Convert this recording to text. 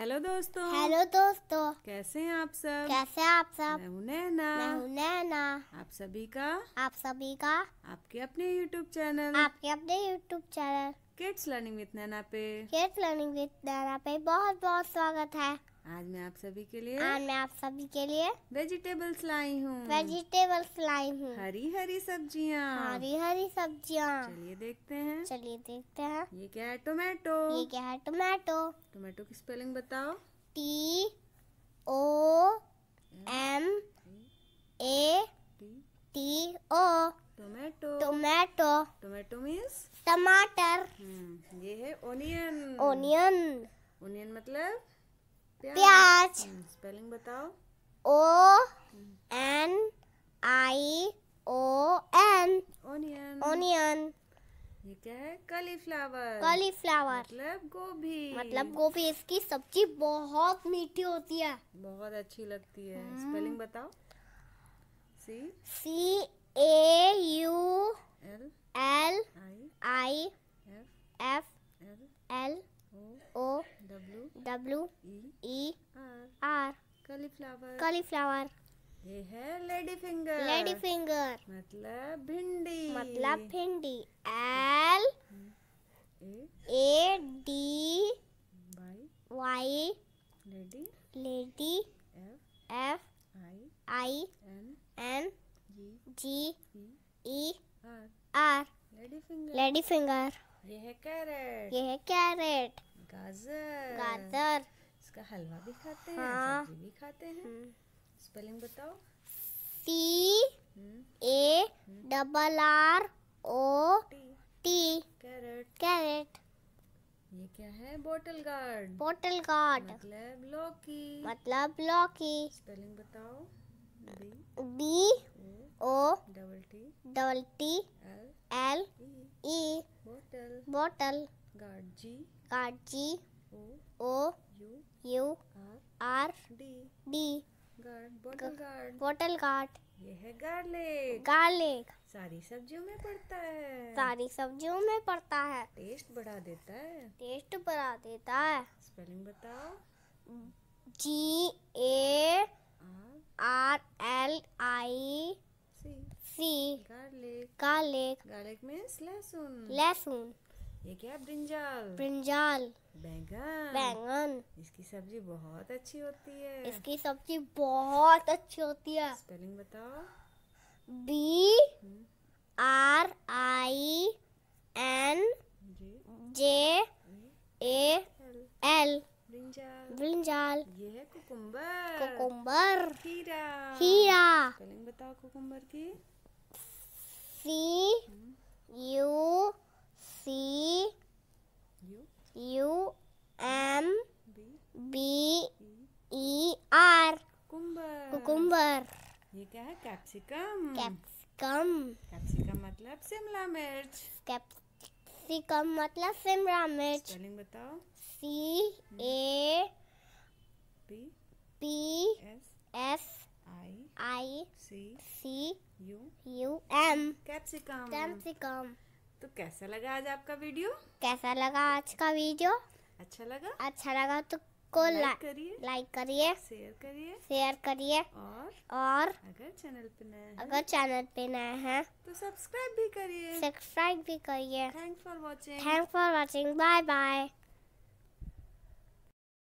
Hello दोस्तों hello दोस्तों कैसे हैं आप सब कैसे हैं आप सब मैं हूं नैना मैं हूं नैना आप सभी का आप सभी का आपके अपने यूट्यूब चैनल आपके अपने YouTube channel kids learning with Naina पे किड्स लर्निंग विद नैना पे बहुत बहुत स्वागत है आज मैं आप सभी के लिए आज मैं आप सभी के लिए वेजिटेबल्स लाई हूँ वेजिटेबल्स लाई हूँ हरी हरी सब्जियाँ हरी हरी सब्जियाँ चलिए देखते हैं चलिए देखते हैं ये क्या है टोमेटो ये क्या है टोमेटो टोमेटो की स्पेलिंग बताओ T O M A T O tomato tomato tomato means टमाटर हम्म, ये है ओनियन ओनियन ओनियन मतलब प्याज स्पेलिंग हम्म, बताओ O N I O N onion onion ये क्या है कॉलीफ्लावर कॉलीफ्लावर मतलब गोभी मतलब गोभी इसकी सब्जी बहुत मीठी होती है बहुत अच्छी लगती है स्पेलिंग हम्म। बताओ C C A I F L O W W E R cauliflower cauliflower ये है लेडी फिंगर लेडी फिंगर मतलब भिंडी मतलब भिंडी L A D Y lady lady F I N G E lady finger ये है कैरेट ये है कैरेट गाजर गाजर इसका हलवा भी खाते हैं हाँ। सब्जी भी खाते हैं स्पेलिंग हम्म. बताओ C A double R O T carrot carrot ये क्या है बोटल गार्ड बोटल गार्ड मतलब लौकी मतलब लौकी स्पेलिंग बताओ B O double T double T L E bottle bottle gourd G O U R D bottle gourd ये है गार्लिक गार्लिक सारी सब्जियों में पड़ता है सारी सब्जियों में पड़ता है टेस्ट बढ़ा देता है टेस्ट बढ़ा देता है स्पेलिंग बताओ G A R L I C C garlic garlic garlic means लहसुन लहसुन ये क्या ब्रिंजाल ब्रिंजाल बैंगन बैंगन इसकी सब्जी बहुत अच्छी होती है इसकी सब्जी बहुत अच्छी होती है स्पेलिंग बताओ B R I N J A L brinjal ये है कुकुम्बर कुकुम्बर हीरा हीरा बताओ कुकुम्बर की C U C U M B E R cucumber ये क्या है कैप्सिकम कैप्सिकम कैप्सिकम मतलब शिमला मिर्च कैप्सिकम मतलब शिमला मिर्च स्पेलिंग बताओ C A P P S I I C C capsicum capsicum capsicum तो कैसा लगा आज आपका वीडियो कैसा लगा आज का वीडियो अच्छा लगा अच्छा लगा तो को लाइक करिए लाइक करिए शेयर करिए शेयर करिए और और अगर चैनल पे नए अगर चैनल पे नए हैं तो सब्सक्राइब भी करिए सब्सक्राइब भी करिए thanks for watching thanks for watching bye bye